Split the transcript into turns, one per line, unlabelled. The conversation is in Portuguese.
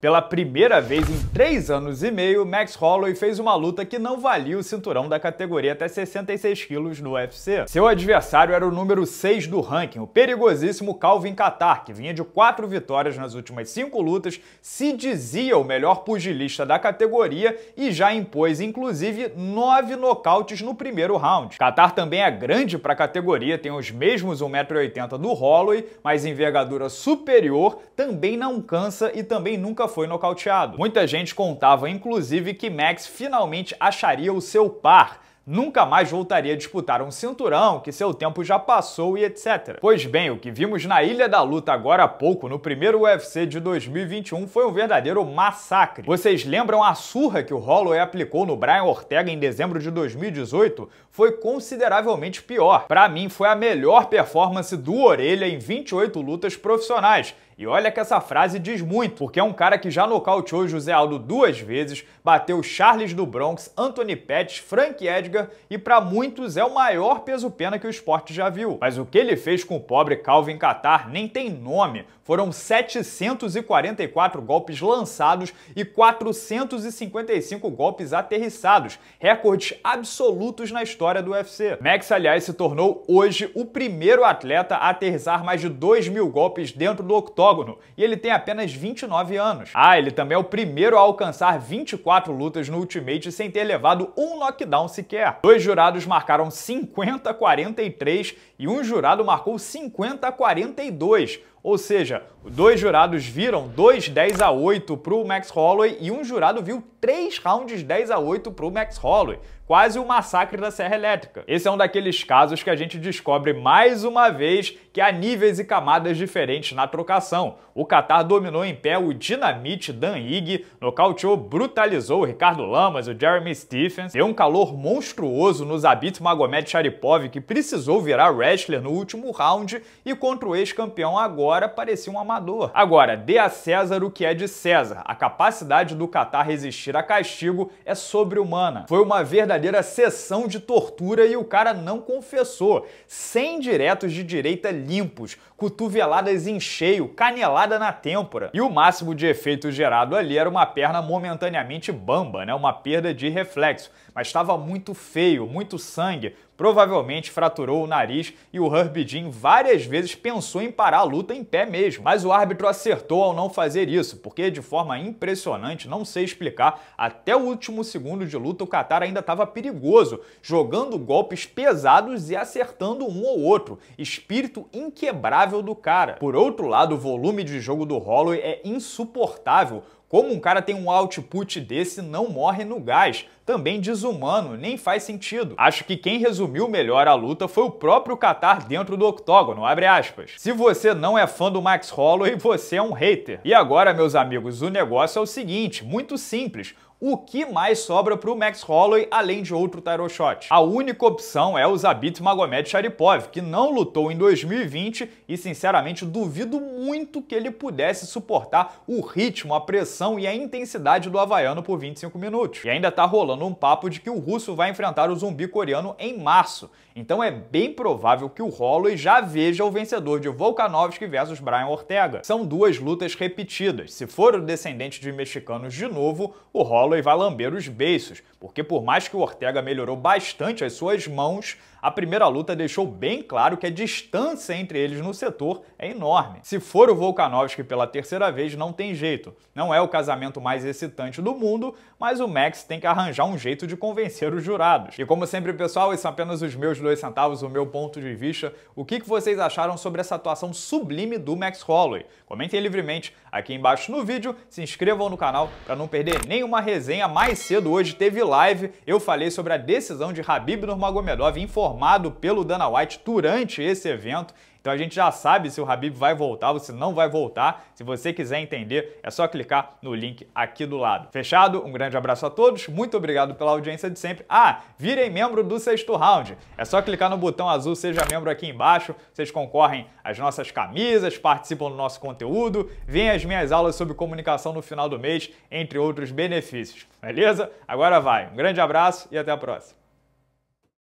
Pela primeira vez em três anos e meio, Max Holloway fez uma luta que não valia o cinturão da categoria até 66 quilos no UFC. Seu adversário era o número 6 do ranking, o perigosíssimo Calvin Qatar, que vinha de quatro vitórias nas últimas cinco lutas, se dizia o melhor pugilista da categoria e já impôs, inclusive, nove nocautes no primeiro round. Qatar também é grande para a categoria, tem os mesmos 1,80m do Holloway, mas envergadura superior, também não cansa e também nunca foi nocauteado. Muita gente contava, inclusive, que Max finalmente acharia o seu par nunca mais voltaria a disputar um cinturão, que seu tempo já passou e etc. Pois bem, o que vimos na Ilha da Luta agora há pouco, no primeiro UFC de 2021, foi um verdadeiro massacre. Vocês lembram a surra que o Holloway aplicou no Brian Ortega em dezembro de 2018? Foi consideravelmente pior. Para mim, foi a melhor performance do Orelha em 28 lutas profissionais e olha que essa frase diz muito, porque é um cara que já nocauteou José Aldo duas vezes, bateu Charles do Bronx, Anthony Pettis, Frank Edgar e para muitos é o maior peso pena que o esporte já viu. Mas o que ele fez com o pobre Calvin Qatar nem tem nome. Foram 744 golpes lançados e 455 golpes aterrissados, recordes absolutos na história do UFC. Max, aliás, se tornou hoje o primeiro atleta a aterrissar mais de 2 mil golpes dentro do octógono octógono e ele tem apenas 29 anos. Ah, ele também é o primeiro a alcançar 24 lutas no Ultimate sem ter levado um knockdown sequer. Dois jurados marcaram 50 43 e um jurado marcou 50 42 ou seja, dois jurados viram dois 10 a 8 para o Max Holloway e um jurado viu três rounds 10 a 8 para o Max Holloway. Quase o um massacre da Serra Elétrica. Esse é um daqueles casos que a gente descobre mais uma vez que há níveis e camadas diferentes na trocação. O Qatar dominou em pé o Dinamite Dan Higg, nocauteou, brutalizou o Ricardo Lamas, o Jeremy Stephens, deu um calor monstruoso no Zabit Magomed Sharipov, que precisou virar wrestler no último round, e contra o ex-campeão agora fora parecia um amador. Agora, dê a César o que é de César. A capacidade do Catar resistir a castigo é sobre-humana. Foi uma verdadeira sessão de tortura e o cara não confessou. Sem diretos de direita limpos, cotoveladas em cheio, canelada na têmpora. E o máximo de efeito gerado ali era uma perna momentaneamente bamba, né? uma perda de reflexo. Mas estava muito feio, muito sangue, provavelmente fraturou o nariz e o Herbidin várias vezes pensou em parar a luta em pé mesmo. Mas o árbitro acertou ao não fazer isso, porque de forma impressionante, não sei explicar, até o último segundo de luta o Qatar ainda estava perigoso, jogando golpes pesados e acertando um ou outro. Espírito inquebrável do cara. Por outro lado, o volume de jogo do Holloway é insuportável como um cara tem um output desse não morre no gás? Também desumano, nem faz sentido. Acho que quem resumiu melhor a luta foi o próprio Qatar dentro do octógono, Se você não é fã do Max Holloway, você é um hater. E agora, meus amigos, o negócio é o seguinte, muito simples. O que mais sobra para o Max Holloway além de outro title shot? A única opção é o Zabit Magomed Sharipov, que não lutou em 2020 e sinceramente duvido muito que ele pudesse suportar o ritmo, a pressão e a intensidade do havaiano por 25 minutos. E ainda tá rolando um papo de que o russo vai enfrentar o zumbi coreano em março. Então é bem provável que o Holloway já veja o vencedor de Volkanovski versus Brian Ortega. São duas lutas repetidas. Se for o descendente de mexicanos de novo, o Holloway Paulo e vai lamber os beiços, porque por mais que o Ortega melhorou bastante as suas mãos, a primeira luta deixou bem claro que a distância entre eles no setor é enorme. Se for o Volkanovski pela terceira vez, não tem jeito. Não é o casamento mais excitante do mundo, mas o Max tem que arranjar um jeito de convencer os jurados. E como sempre, pessoal, esses são apenas os meus dois centavos, o meu ponto de vista. O que vocês acharam sobre essa atuação sublime do Max Holloway? Comentem livremente aqui embaixo no vídeo, se inscrevam no canal para não perder nenhuma resenha. Mais cedo hoje teve live, eu falei sobre a decisão de Habib Nurmagomedov informar informado pelo Dana White durante esse evento. Então a gente já sabe se o Habib vai voltar ou se não vai voltar. Se você quiser entender, é só clicar no link aqui do lado. Fechado? Um grande abraço a todos, muito obrigado pela audiência de sempre. Ah, virem membro do sexto round. É só clicar no botão azul Seja Membro aqui embaixo. Vocês concorrem às nossas camisas, participam do nosso conteúdo, veem as minhas aulas sobre comunicação no final do mês, entre outros benefícios. Beleza? Agora vai. Um grande abraço e até a próxima.